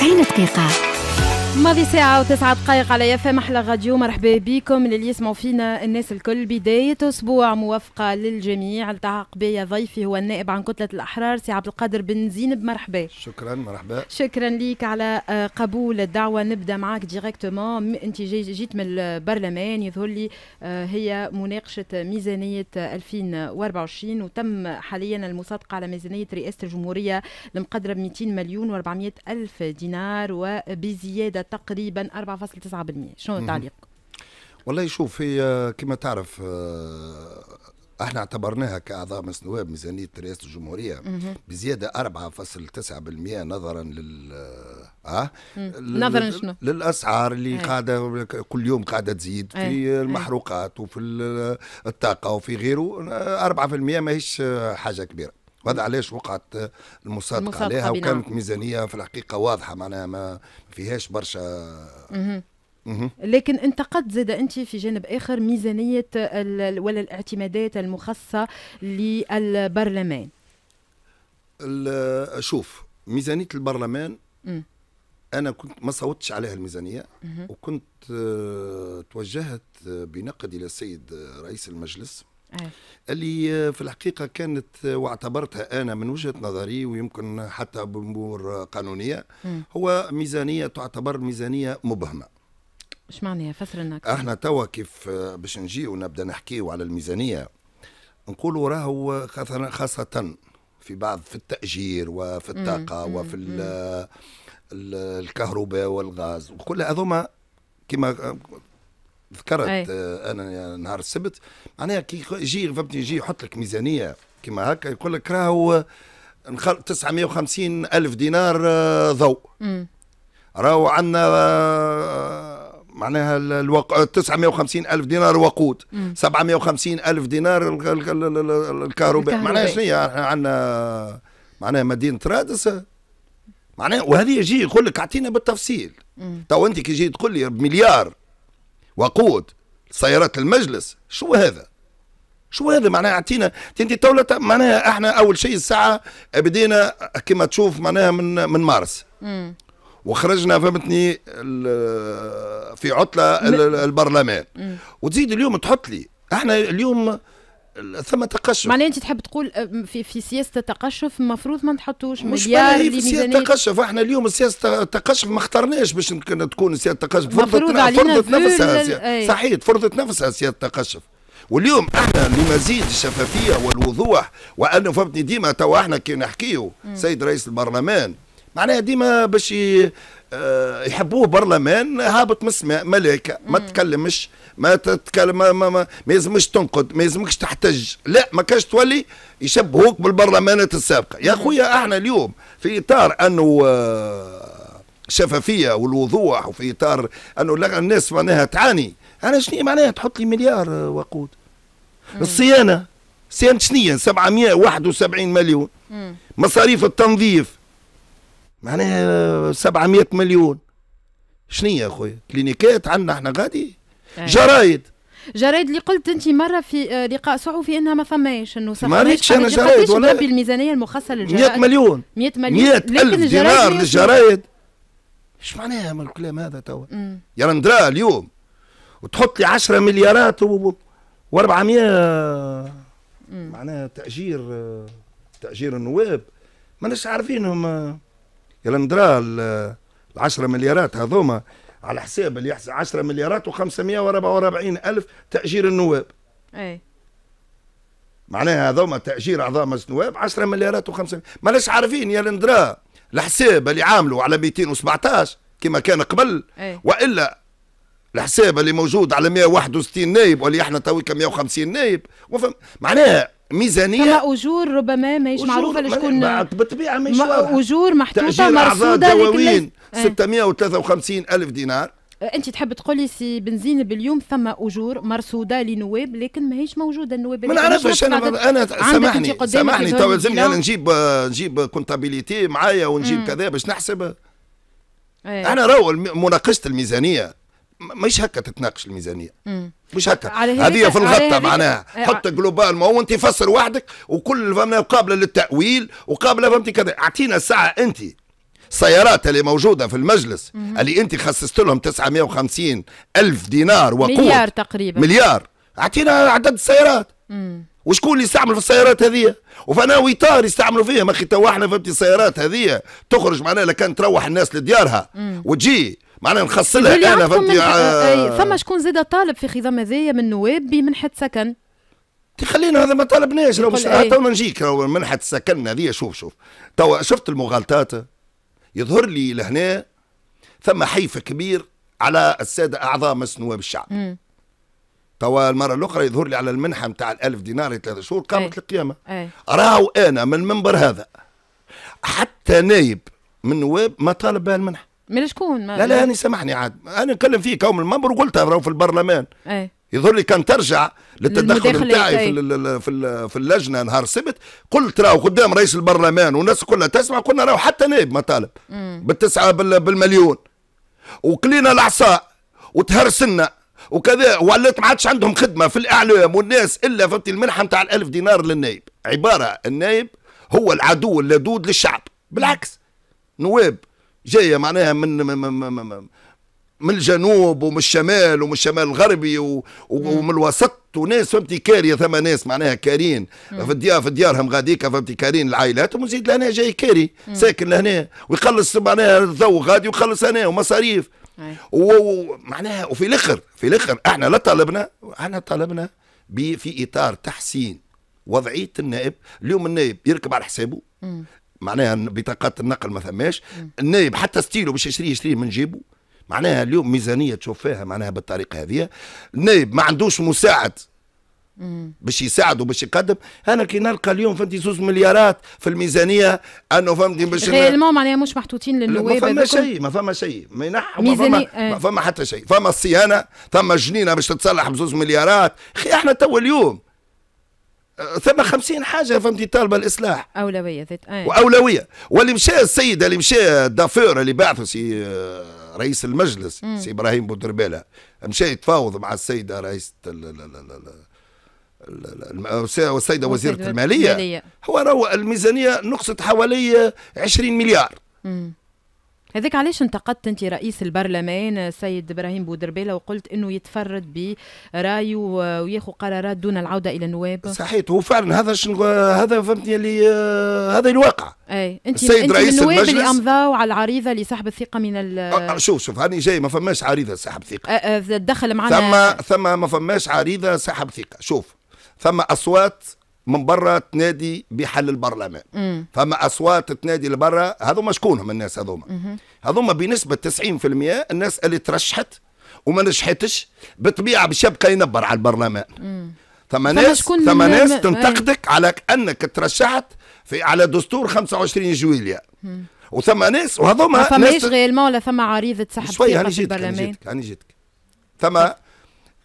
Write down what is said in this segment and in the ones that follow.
90 دقيقة ماضي ساعة وتسعة دقايق على يافا محلى غاديو مرحبا بكم للي يسمعوا فينا الناس الكل بداية أسبوع موافقة للجميع التحق بيا ضيفي هو النائب عن كتلة الأحرار سي عبد القادر بن زينب مرحبا شكرا مرحبا شكرا ليك على آه، قبول الدعوة نبدأ معك ديريكتومون أنت جي جيت من البرلمان يظهر لي آه، هي مناقشة ميزانية 2024 وتم حاليا المصادقة على ميزانية رئاسة الجمهورية المقدرة ب 200 مليون و400 ألف دينار وبزيادة تقريبا 4.9% شنو تعليق والله شوف هي كما تعرف آه، احنا اعتبرناها كاعضاء مجلس النواب ميزانيه رئاسه الجمهوريه بزياده 4.9% نظرا لل اه, آه، نظرا شنو؟ للاسعار اللي ايه. قاعده كل يوم قاعده تزيد في ايه. المحروقات وفي الطاقه وفي غيره 4% آه، ماهيش حاجه كبيره هذا علاش وقعت المصادقه عليها وكانت ميزانيه في الحقيقه واضحه معناها ما فيهاش برشا لكن انتقدت زاد انت في جانب اخر ميزانيه ولا الاعتمادات المخصصه للبرلمان شوف ميزانيه البرلمان انا كنت ما صوتش عليها الميزانيه وكنت آه، توجهت آه، بنقد الى السيد آه، رئيس المجلس آه. اللي آه، في الحقيقه كانت آه، واعتبرتها انا من وجهه نظري ويمكن حتى بامور قانونيه هو ميزانيه تعتبر ميزانيه مبهمه اش معناها فسر النقص احنا توا كيف باش نجي ونبدا نحكيو على الميزانيه نقولوا راهو خاصه في بعض في التاجير وفي الطاقه مم. وفي مم. الكهرباء والغاز وكل هذوما كما ذكرت أي. آه، انا نهار السبت معناها كي يجي فهمتني يجي يحط لك ميزانيه كما هكا يقول لك راهو 950 الف دينار آه، ضوء راهو عندنا آه، معناها الوق... 950 ألف دينار وقود مم. 750 ألف دينار الكهرباء معناها شنو هي عندنا معناها مدينة رادس معناها وهذه يجي يقول لك أعطينا بالتفصيل تو أنت كي تجي تقول لي بمليار وقود سيارات المجلس شو هذا شو هذا معناها اعطينا انت تولى معناها احنا اول شيء الساعه بدينا كما تشوف معناها من من مارس مم. وخرجنا فهمتني في عطله البرلمان وتزيد اليوم تحط لي احنا اليوم ثم تقشف معناها انت تحب تقول في في سياسه التقشف المفروض ما نحطوش مليار في سياسه التقشف احنا اليوم سياسه التقشف ما اخترناش باش تكون سياسه التقشف فرضت فرضت نفسها لل... صحيح فرضت نفسها سياسه التقشف واليوم احنا لمزيد الشفافيه والوضوح وانه فهمتني ديما توا احنا كي نحكيو سيد رئيس البرلمان معناها ديما باش آه، يحبوه برلمان هابط من السماء ملائكه ما تكلمش ما تتكلم ما, ما, ما, يلزمكش يلزمش تنقد ما يلزمكش تحتج لا ما كانش تولي يشبهوك بالبرلمانات السابقه يا خويا احنا اليوم في اطار انه الشفافيه آه، والوضوح وفي اطار انه الناس معناها تعاني انا شنو معناها تحط لي مليار آه، وقود الصيانه صيانه شنية 771 مليون مصاريف التنظيف معناها 700 مليون شنو يا خويا كلينيكات عندنا احنا غادي جرايد جرايد اللي قلت انت مره في آه، لقاء صحفي انها ما فماش انه ما ريتش انا جرايد ولا بالميزانيه المخصصه للجرايد 100 مليون 100 مليون 100 ألف دينار للجرايد ايش معناها من الكلام هذا توا يا ندرا اليوم وتحط لي 10 مليارات و400 معناها تاجير آه، تاجير النواب ما عارفينهم آه. يلندرا ال 10 مليارات هذوما على حساب اللي يحسب 10 مليارات و544 الف تاجير النواب اي معناها هذوما تاجير اعضاء مجلس النواب 10 مليارات و5 ماناش عارفين يا يلندرا الحساب اللي عامله على 217 كما كان قبل أي. والا الحساب اللي موجود على 161 نايب واللي احنا تويك 150 نايب وفهم معناها ميزانيه فما اجور ربما ماهيش معروفه لشكون بالطبيعه ماهيش اجور محطوطه مرصوده دواوين 653 إيه. الف دينار انت تحب تقول لي سي بنزين باليوم ثم اجور مرصوده لنواب لكن ماهيش موجوده النواب ما نعرفش انا انا سامحني سامحني تو لازمني انا نجيب نجيب كونتابيليتي معايا ونجيب كذا باش ايه. انا راهو مناقشه الميزانيه مش هكا تتناقش الميزانيه مش هكا هذه في الغطه معناها إيه، حط جلوبال ما هو انت فسر وحدك وكل فهمنا قابله للتاويل وقابله فهمتي كذا اعطينا الساعه انت السيارات اللي موجوده في المجلس مم. اللي انت خصصت لهم 950 الف دينار وقود مليار تقريبا مليار اعطينا عدد السيارات وشكون اللي يستعمل في السيارات هذه وفناوي ويطار يستعملوا فيها ما اخي تو احنا فهمتي السيارات هذه تخرج معناها لكان تروح الناس لديارها وتجي معناها نخص لها انا فهمتي آه فما شكون زاد طالب في خضم هذايا من النواب بمنحه سكن خلينا هذا ما طالبناش لو مش ايه. تو نجيك منحه السكن هذه شوف شوف توا شفت المغالطات يظهر لي لهنا ثم حيف كبير على الساده اعضاء مجلس نواب الشعب توا المره الاخرى يظهر لي على المنحه نتاع الألف دينار ثلاثة شهور إيه. قامت أي. القيامه إيه. راهو انا من المنبر هذا حتى نايب من نواب ما طالب بها المنحه من شكون لا لا أنا يعني سامحني عاد أنا نتكلم فيك كوم المنبر وقلتها راهو في البرلمان أي. يظهر لي كان ترجع للتدخل نتاعي في إيه. في, في اللجنه نهار السبت قلت راهو قدام رئيس البرلمان والناس كلها تسمع قلنا راهو حتى نائب ما طالب بالتسعه بالمليون وكلينا العصا وتهرسنا وكذا ولات ما عادش عندهم خدمه في الاعلام والناس الا فهمتي المنحه نتاع الألف دينار للنايب عباره النايب هو العدو اللدود للشعب بالعكس نواب جايه معناها من من من, الجنوب ومن الشمال ومن الشمال الغربي ومن الوسط وناس فهمتي كاريه ثم ناس معناها كارين في الديار في ديارهم غاديك فهمتي كارين العائلات ومزيد لهنا جاي كاري ساكن لهنا ويخلص معناها الضو غادي ويخلص هنا ومصاريف ومعناها وفي الاخر في الاخر احنا لا طالبنا احنا طالبنا في اطار تحسين وضعيه النائب اليوم النائب يركب على حسابه معناها بطاقات النقل ما ثماش النايب حتى ستيلو باش يشري يشري من جيبه معناها اليوم ميزانيه تشوف فيها معناها بالطريقه هذه النايب ما عندوش مساعد باش يساعده باش يقدم انا كي نلقى اليوم فهمتي زوز مليارات في الميزانيه انه فهمتي باش ريالمون معناها مش محطوطين للنواب ما فما شيء ما فما شيء ما ينحوا ما فما, آه. فما حتى شيء فما الصيانه فما جنينه باش تتصلح بزوز مليارات اخي احنا تو اليوم ثم خمسين حاجة فهمتي طالبة الإصلاح أولوية ذات آه. وأولوية واللي مشى السيد اللي مشى دافور اللي بعثه سي آه، رئيس المجلس مم. سي إبراهيم بودربالة مشى يتفاوض مع السيدة رئيسة السيدة وزيرة المالية, المالية. هو روى الميزانية نقصت حوالي 20 مليار مم. هذاك علاش انتقدت انت رئيس البرلمان السيد ابراهيم بودربيله وقلت انه يتفرد برايه وياخذ قرارات دون العوده الى النواب صحيح وفعلا هذا شنو هذا فهمتني اللي آه، هذا الواقع اي انت السيد انت رئيس النواب اللي امضاو على العريضه لسحب الثقه من ال آه، آه، شوف شوف هاني جاي ما فماش عريضه سحب ثقه دخل معنا ثم ثم ما فماش عريضه سحب ثقه شوف ثم اصوات من برا تنادي بحل البرلمان مم. فما اصوات تنادي لبرا هذوما شكونهم الناس هذوما هذوما بنسبه 90% الناس اللي ترشحت وما نجحتش بطبيعه بشبكه ينبر على البرلمان ثم ناس ثم ناس تنتقدك على انك ترشحت في على دستور 25 جويليا وثم ناس وهذوما فماش غيالمون ولا ثم عريضه سحب شويه هاني جيتك هاني جيتك ثم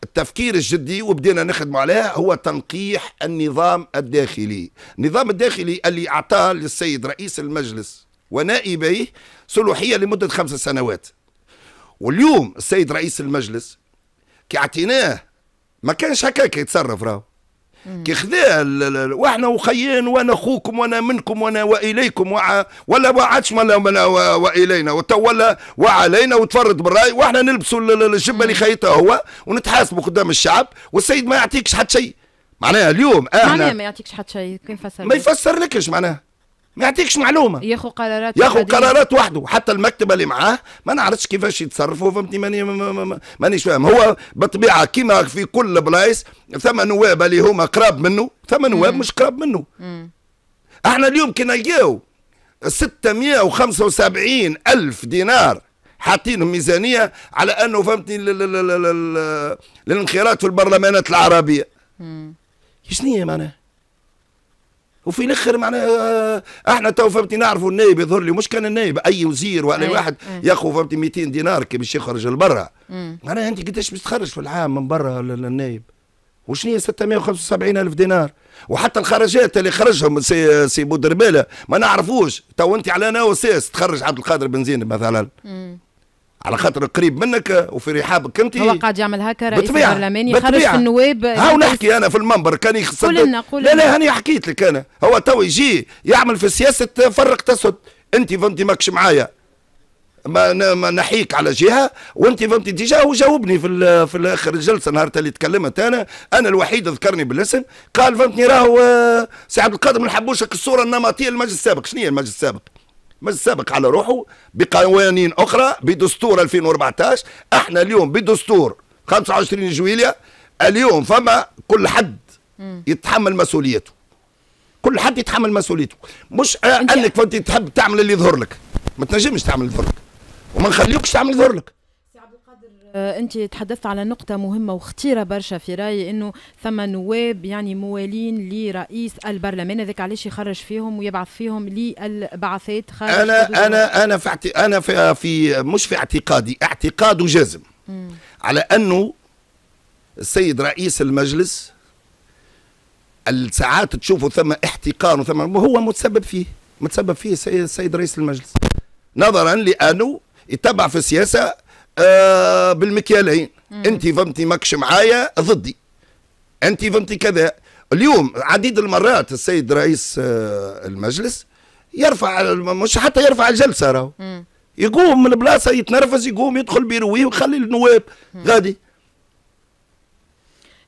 التفكير الجدي وبدينا نخدم عليها هو تنقيح النظام الداخلي النظام الداخلي اللي أعطاه للسيد رئيس المجلس ونائبيه سلوحية لمدة خمس سنوات واليوم السيد رئيس المجلس كي اعطيناه ما كانش هكاك يتصرف راهو كي خذا واحنا وخيين وانا اخوكم وانا منكم وانا واليكم وع ولا وعدش ولا والينا ولا وعلينا وتفرد بالراي واحنا نلبسوا الجبه اللي خيطها هو ونتحاسبوا قدام الشعب والسيد ما يعطيكش حتى شيء معناها اليوم احنا معناها ما يعطيكش حتى شيء كيف ما يفسر لكش معناها ما يعطيكش معلومه ياخذ قرارات ياخذ قرارات وحده حتى المكتبه اللي معاه ما نعرفش كيفاش يتصرفوا فهمتني ماني مانيش فاهم هو بالطبيعه كيما في كل بلايص ثم نواب اللي هما قراب منه ثم نواب مش قراب منه مم. احنا اليوم كي نلقاو 675 ألف دينار حاطينهم ميزانية على أنه فهمتني للانخراط في البرلمانات العربية شنو هي معناها؟ وفي الاخر معناها آه، احنا تو فهمتي نعرفوا النائب يظهر لي مش كان النائب اي وزير ولا أي أيوة. واحد ياخذ فهمتي 200 دينار كي باش يخرج لبرا معناها انت قداش باش تخرج في العام من برا للنائب وشنو هي 675 الف دينار وحتى الخرجات اللي خرجهم سي سي بودرباله ما نعرفوش تو انت على ناو تخرج عبد القادر بن زينب مثلا على خاطر قريب منك وفي رحابك انت هو قاعد يعمل هكا رئيس برلماني يخرج في النواب هاو نحكي انا في المنبر كان يخصد قول لنا قول لا لا هاني حكيت لك انا هو تو يجي يعمل في سياسه فرق تسد انت فهمتي ماكش معايا ما ما نحيك على جهه وانت فهمتي ديجا وجاوبني في في الاخر الجلسه نهار اللي تكلمت انا انا الوحيد ذكرني بالاسم قال فهمتني راهو آه، سي عبد القادر ما نحبوش الصوره النمطيه للمجلس السابق شنو هي المجلس السابق مش سابق على روحه بقوانين اخرى بدستور 2014 احنا اليوم بدستور 25 جويليا اليوم فما كل حد يتحمل مسؤوليته كل حد يتحمل مسؤوليته مش انك فانت تحب تعمل اللي يظهر لك ما تنجمش تعمل اللي يظهر لك وما نخليوكش تعمل اللي يظهر لك آه، انت تحدثت على نقطة مهمة وخطيرة برشا في رأيي انه ثم نواب يعني موالين لرئيس البرلمان هذاك علاش يخرج فيهم ويبعث فيهم للبعثات خارج انا انا انا في اعت... انا في, في مش في اعتقادي اعتقاد جازم م. على انه السيد رئيس المجلس الساعات تشوفوا ثم احتقان وثم هو متسبب فيه متسبب فيه السيد رئيس المجلس نظرا لانه يتبع في السياسه آه، بالمكيالين انت فهمتي ماكش معايا ضدي انت فهمتي كذا اليوم عديد المرات السيد رئيس آه، المجلس يرفع مش حتى يرفع الجلسه راهو يقوم من بلاصه يتنرفز يقوم يدخل بيرويه ويخلي النواب غادي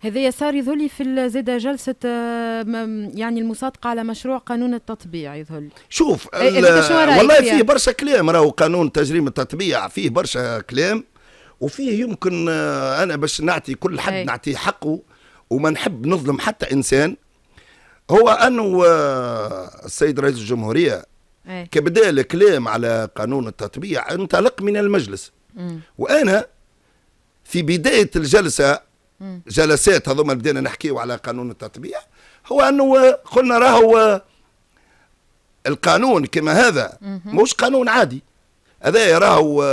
هذا يسار يظهر لي في زاد جلسه آه، يعني المصادقه على مشروع قانون التطبيع يظهر شوف إيه، إيه، والله فيه برشا كلام راهو قانون تجريم التطبيع فيه برشا كلام وفيه يمكن آه، انا باش نعطي كل حد إيه. نعطيه حقه وما نحب نظلم حتى انسان هو انه آه، السيد رئيس الجمهوريه كبدا الكلام على قانون التطبيع انطلق من المجلس م. وانا في بدايه الجلسه جلسات هذوما بدينا نحكيو على قانون التطبيع هو انه قلنا راهو القانون كما هذا مش قانون عادي هذا راهو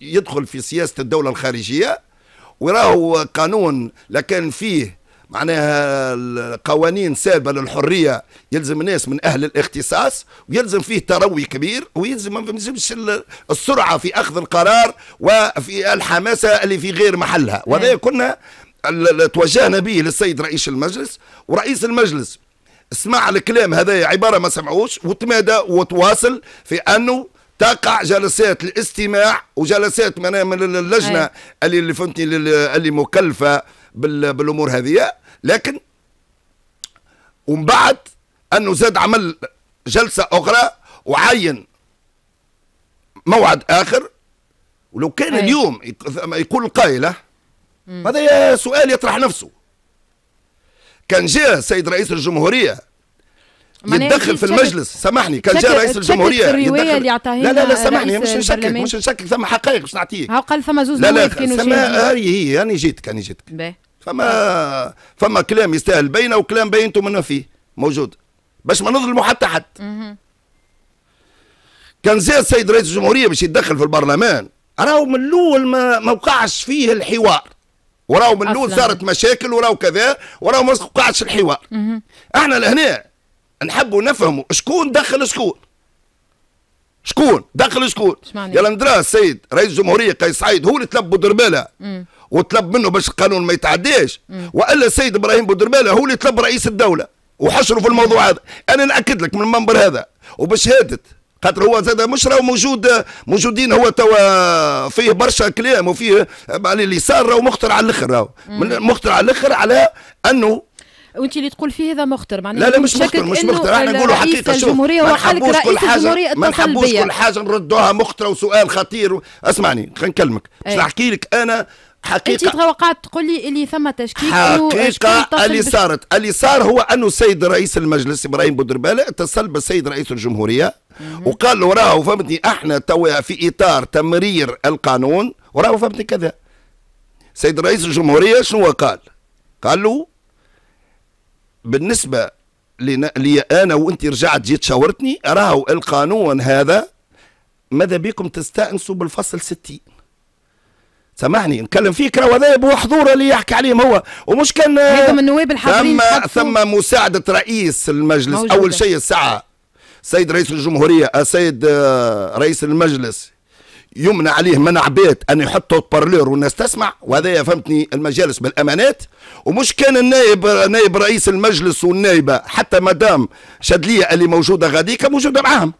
يدخل في سياسه الدوله الخارجيه وراهو قانون لكان فيه معناها قوانين سابه للحريه يلزم الناس من اهل الاختصاص ويلزم فيه تروي كبير ويلزم ما يلزمش السرعه في اخذ القرار وفي الحماسه اللي في غير محلها وهذا كنا توجهنا به للسيد رئيس المجلس ورئيس المجلس سمع الكلام هذا عبارة ما سمعوش وتمادى وتواصل في أنه تقع جلسات الاستماع وجلسات من اللجنة اللي, اللي فهمتني اللي مكلفة بالأمور هذه لكن ومن بعد أنه زاد عمل جلسة أخرى وعين موعد آخر ولو كان أي. اليوم يقول القائلة هذا سؤال يطرح نفسه كان جاء السيد رئيس الجمهوريه يتدخل في المجلس سامحني كان جاء رئيس الجمهوريه يدخل لا لا لا سامحني مش نشكك مش نشكك ثم حقائق باش نعطيك هو قال ثم زوز لا لا ثما هي هي هاني يعني جيتك هاني جيتك فما فما كلام يستاهل بينه وكلام بينته منه فيه موجود باش ما نظلموا حتى حد كان زاد السيد رئيس الجمهوريه باش يتدخل في البرلمان راهو من الاول ما ما وقعش فيه الحوار وراو من الاول صارت مشاكل وراو كذا وراو ما وقعتش الحوار احنا لهنا نحبوا نفهموا شكون دخل شكون شكون دخل شكون يلا ندرا السيد رئيس الجمهوريه قيس سعيد هو اللي طلب بودرباله وطلب منه باش القانون ما يتعداش والا السيد ابراهيم بودرباله هو اللي طلب رئيس الدوله وحشروا في الموضوع هذا انا ناكد لك من المنبر هذا وبشهاده خاطر هو زاد مش راهو موجود موجودين هو توا فيه برشا كلام وفيه على اليسار راهو مخطر على الاخر راهو مخطر على الاخر على انه وانت اللي تقول فيه هذا مخطر معناها لا لا مش مخطر مش مخطر احنا نقولوا حقيقه شوف الجمهوريه ما رئيس الجمهوريه حاجه ما نحبوش كل حاجه نردوها مخطره وسؤال خطير اسمعني خلينا نكلمك إيه. باش نحكي لك انا حقيقه انت توقعت تقول لي اللي ثم تشكيك حقيقه اللي صارت اللي صار هو انه السيد رئيس المجلس ابراهيم بودربالة اتصل بالسيد رئيس الجمهوريه وقال له راهو فهمتني احنا توا في اطار تمرير القانون وراهو فهمتني كذا سيد رئيس الجمهوريه شنو قال؟ قال له بالنسبه لي انا وانت رجعت جيت شاورتني راهو القانون هذا ماذا بكم تستانسوا بالفصل 60 سامحني نتكلم فيك راه هذا بحضوره اللي يحكي عليهم هو ومش كان هذا النواب الحاضرين ثم ثم مساعده رئيس المجلس موجودة. اول شيء الساعه السيد رئيس الجمهوريه السيد آه، آه، رئيس المجلس يمنع عليه منع بيت ان يحطوا بارلور والناس تسمع وهذا فهمتني المجالس بالامانات ومش كان النائب نائب رئيس المجلس والنائبه حتى مدام شدليه اللي موجوده غاديك موجوده معاهم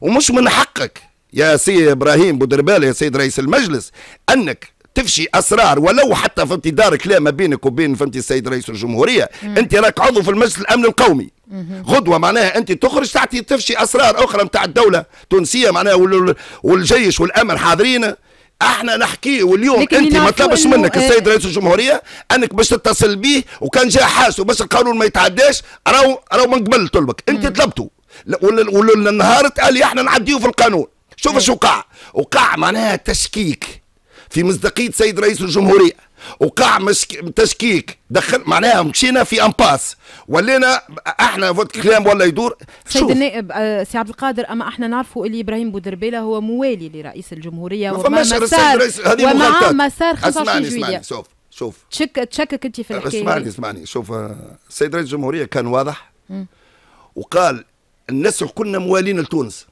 ومش من حقك يا سي ابراهيم بودربال يا سيد رئيس المجلس انك تفشي اسرار ولو حتى في انتظار كلام ما بينك وبين فهمتي السيد رئيس الجمهوريه مم. انت راك عضو في المجلس الامن القومي مم. غدوه معناها انت تخرج تعطي تفشي اسرار اخرى نتاع الدوله التونسيه معناها والجيش والامن حاضرين احنا نحكي واليوم انت ما طلبش منك آه، السيد رئيس الجمهوريه انك باش تتصل به وكان جاء حاس باش القانون ما يتعداش راهو راهو من قبل طلبك انت طلبته والنهار لي احنا نعديه في القانون شوف شو وقع وقع معناها تشكيك في مصداقية سيد رئيس الجمهورية وقع مشك... تشكيك دخل معناها مشينا في امباس ولينا احنا فوت كلام ولا يدور سيد النائب آه، سي عبد القادر اما احنا نعرفوا اللي ابراهيم بودربيله هو موالي لرئيس الجمهوريه وما مسار ومعاه مسار 25 اسمعني شوف شوف تشك تشكك انت في الحكايه اسمعني اسمعني شوف السيد آه، رئيس الجمهوريه كان واضح م. وقال الناس كنا موالين لتونس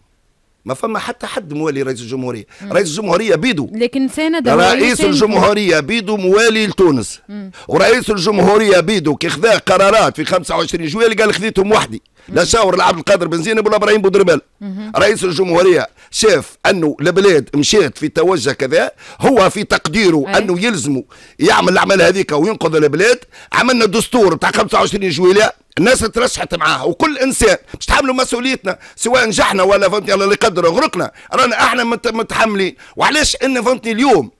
ما فما حتى حد موالي رئيس الجمهوريه مم. رئيس الجمهوريه بيدو لكن سند رئيس الجمهوريه بيدو موالي لتونس مم. ورئيس الجمهوريه بيدو كي خذا قرارات في 25 جويل قال خذيتهم وحدي لا شاور لعبد القادر بنزيني ولا ابراهيم بودربال رئيس الجمهوريه شاف انه البلاد مشات في توجه كذا هو في تقديره أي. انه يلزمه يعمل الاعمال هذيك وينقذ البلاد عملنا دستور تاع 25 جويليه الناس ترشحت معاه وكل انسان باش تحملوا مسؤوليتنا سواء نجحنا ولا فهمتني الله اللي قدر غرقنا رانا احنا متحملين وعلاش ان فهمتني اليوم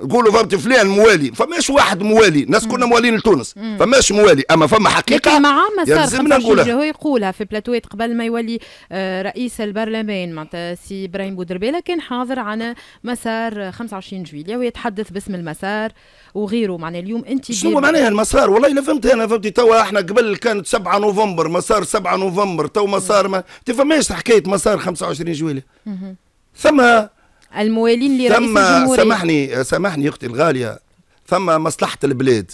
نقولوا فهمت فلان موالي فماش واحد موالي الناس كنا موالين لتونس فماش موالي اما فما حقيقه لكن مع ما صار يلزمنا نقولها هو يقولها في بلاتوات قبل ما يولي آه، رئيس البرلمان معناتها سي ابراهيم بودربيله كان حاضر على مسار 25 جويليا ويتحدث باسم المسار وغيره معناها اليوم انت شنو معناها المسار والله لا فهمت انا فهمت توا احنا قبل كانت 7 نوفمبر مسار 7 نوفمبر تو مسار ما تفهمش حكايه مسار 25 جويليا ثم الموالين لرئيس ثم الجمهورية سامحني سامحني اختي الغاليه ثم مصلحه البلاد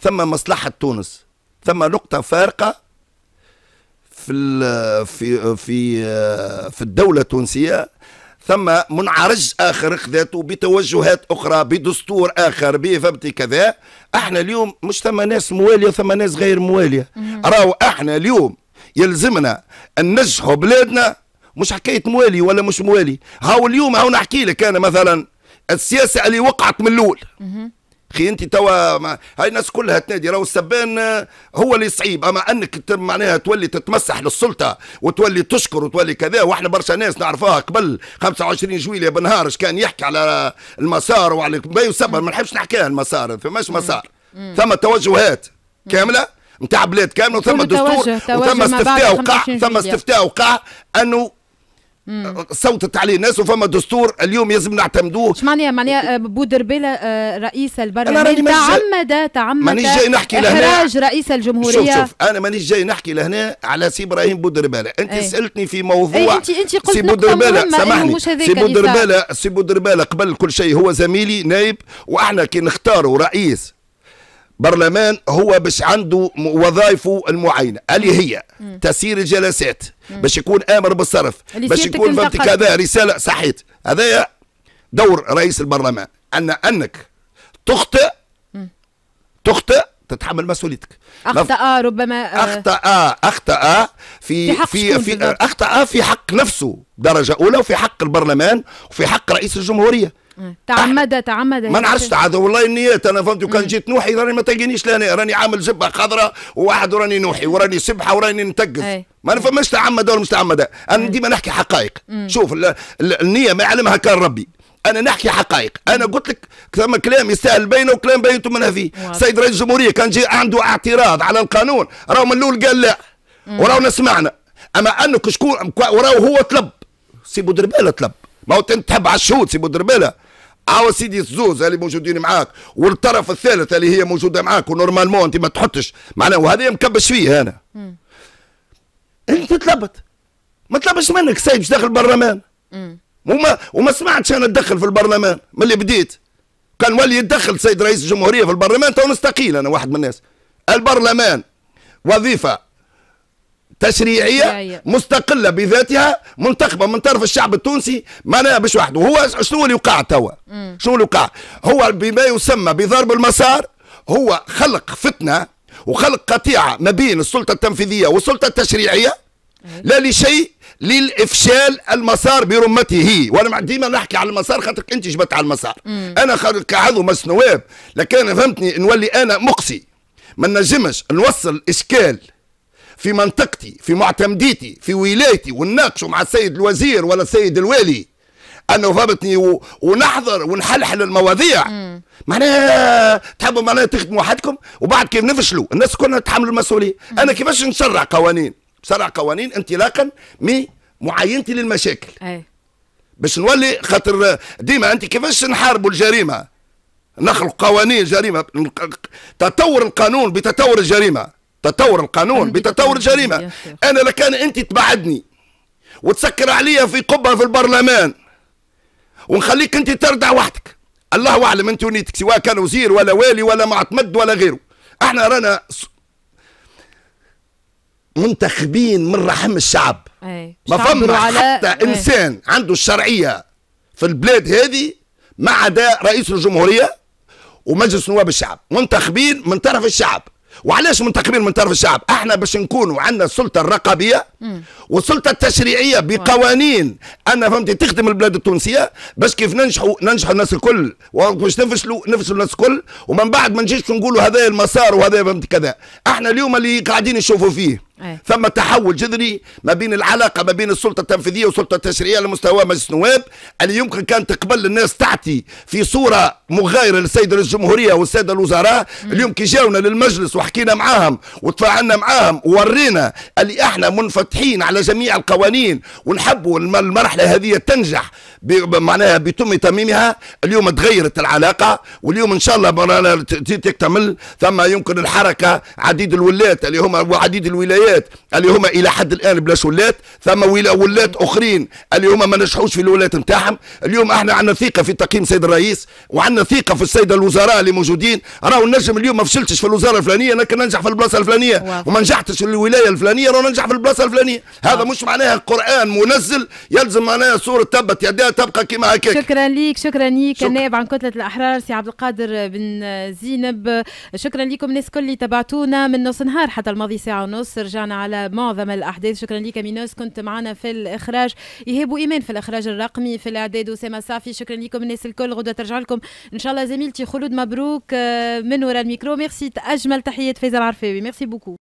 ثم مصلحه تونس ثم نقطه فارقه في في في في الدوله التونسيه ثم منعرج اخر خذاته بتوجهات اخرى بدستور اخر بفهمتي كذا احنا اليوم مش ثم ناس مواليه وثم ناس غير مواليه راهو احنا اليوم يلزمنا ان ننجحوا بلادنا مش حكايه موالي ولا مش موالي هاو اليوم هاو نحكي لك انا مثلا السياسه اللي وقعت من الاول خي انت توا هاي الناس كلها تنادي راهو السبان هو اللي صعيب اما انك معناها تولي تتمسح للسلطه وتولي تشكر وتولي كذا واحنا برشا ناس نعرفوها قبل 25 جويليه بنهار اش كان يحكي على المسار وعلى ما يسبب ما نحبش نحكيها المسار فماش مسار ثم توجهات كامله نتاع بلاد كامله وثم دستور وثم استفتاء وقع ثم استفتاء وقع انه صوتت عليه الناس وفما دستور اليوم لازم نعتمدوه اش معناها معناها بودربيلا أه، رئيس البرلمان تعمد تعمد مانيش جاي نحكي لهنا اخراج رئيس الجمهوريه شوف شوف انا مانيش جاي نحكي لهنا على سي ابراهيم بودربيلا انت ايه. سالتني في موضوع ايه انت انت قلت سي بودربيلا إيه، سامحني سي بودربيلا سي بودربيلا قبل كل شيء هو زميلي نايب واحنا كي نختاروا رئيس برلمان هو باش عنده وظائفه المعينه اللي هي تسيير الجلسات باش يكون امر بالصرف باش يكون فهمت كذا رساله صحيت هذا دور رئيس البرلمان ان انك تخطئ تخطئ تتحمل مسؤوليتك اخطا ربما آه، اخطا اخطا في في, في, في اخطا في حق نفسه درجه اولى وفي حق البرلمان وفي حق رئيس الجمهوريه تعمد تعمد ما نعرفش تعمد والله النيات انا فهمت وكان جيت نوحي راني ما تلقينيش لهنا راني عامل زبه خضراء وواحد وراني نوحي وراني سبحه وراني نتقز إيه. ما نفهمش فماش تعمد ولا مش تعمد انا إيه. ديما نحكي حقائق شوف النيه ما يعلمها كان ربي انا نحكي حقائق انا قلت لك ثم كلام يستاهل بينه وكلام بينه منها فيه السيد رئيس الجمهوريه كان جي عنده اعتراض على القانون راهو من الاول قال لا وراو سمعنا اما انك شكون وراه هو طلب سي بودربالة طلب ما هو تحب على الشهود سي بودربالة عاو سيدي الزوز اللي موجودين معاك والطرف الثالث اللي هي موجوده معاك ونورمالمون انت ما تحطش معناها وهذا مكبش فيه انا انت تلبط ما تلبش منك سايب داخل البرلمان وما وما سمعتش انا تدخل في البرلمان من اللي بديت كان ولي يتدخل سيد رئيس الجمهوريه في البرلمان تو نستقيل انا واحد من الناس البرلمان وظيفه تشريعيه مستقله بذاتها منتخبه من طرف الشعب التونسي معناها باش وحده هو شنو اللي وقع توا شنو اللي وقع هو بما يسمى بضرب المسار هو خلق فتنه وخلق قطيعه ما بين السلطه التنفيذيه والسلطه التشريعيه أيوة. لا لشيء للافشال المسار برمته وانا ديما نحكي على المسار خاطرك انت جبت على المسار مم. انا كعضو مجلس نواب لكان فهمتني نولي انا مقصي ما نجمش نوصل اشكال في منطقتي في معتمديتي في ولايتي ونناقشوا مع السيد الوزير ولا السيد الوالي انا فهمتني و... ونحضر ونحلحل المواضيع معناها تحبوا معناها تخدموا وحدكم وبعد كيف نفشلوا الناس كلها تحمل المسؤوليه انا كيفاش نشرع قوانين نشرع قوانين انطلاقا من معاينتي للمشاكل أي. باش نولي خاطر ديما انت كيفاش نحاربوا الجريمه نخلق قوانين جريمه تطور القانون بتطور الجريمه تطور القانون بتطور الجريمه انا لكان انت تبعدني وتسكر عليا في قبه في البرلمان ونخليك انت تردع وحدك الله اعلم انت ونيتك سواء كان وزير ولا والي ولا معتمد ولا غيره احنا رانا منتخبين من رحم الشعب أي. ما فما حتى أي. انسان عنده الشرعيه في البلاد هذه ما عدا رئيس الجمهوريه ومجلس نواب الشعب منتخبين من طرف الشعب وعلاش منتقمين من طرف الشعب احنا باش نكونوا عندنا السلطه الرقابيه والسلطه التشريعيه بقوانين انا فهمتي تخدم البلاد التونسيه باش كيف ننجحوا ننجحوا الناس الكل وباش نفشلوا نفشلوا الناس الكل ومن بعد ما نجيش نقولوا هذا المسار وهذا فهمت كذا احنا اليوم اللي قاعدين نشوفوا فيه إيه. ثم تحول جذري ما بين العلاقة ما بين السلطة التنفيذية والسلطة التشريعية على مستوى مجلس النواب اللي يمكن كانت تقبل الناس تعطي في صورة مغايرة للسيد رئيس الجمهورية والسادة الوزراء اليوم كي جاونا للمجلس وحكينا معاهم وتفاعلنا معاهم وورينا اللي احنا منفتحين على جميع القوانين ونحبوا المرحلة الرحله هذه تنجح معناها بتم تميمها اليوم تغيرت العلاقه واليوم ان شاء الله تكتمل ثم يمكن الحركه عديد الولات اللي هما وعديد الولايات اللي هما الى حد الان بلا ولات ثم ولات اخرين اللي هما ما نجحوش في الولايات نتاعهم اليوم احنا عندنا ثقه في تقييم السيد الرئيس وعندنا ثقه في السيد الوزراء اللي موجودين راهو نجم اليوم ما فشلتش في الوزاره الفلانيه لكن ننجح في البلاصه الفلانيه وما نجحتش في الولايه الفلانيه راهو ننجح في البلاصه الفلانيه هذا مش معناها القران منزل يلزم معناها صورة تبت يديها يعني تبقى كيما هكاك شكرا ليك شكرا ليك النائب عن كتلة الأحرار سي عبد القادر بن زينب شكرا لكم الناس الكل اللي تبعتونا من نص نهار حتى الماضي ساعة ونص رجعنا على معظم الأحداث شكرا ليك أمينوس كنت معنا في الإخراج إيهاب وإيمان في الإخراج الرقمي في الإعداد أسامة صافي شكرا لكم الناس الكل غدوة ترجع لكم إن شاء الله زميلتي خلود مبروك آه، من وراء الميكرو ميرسي أجمل تحيات فيزا العرفاوي ميرسي بوكو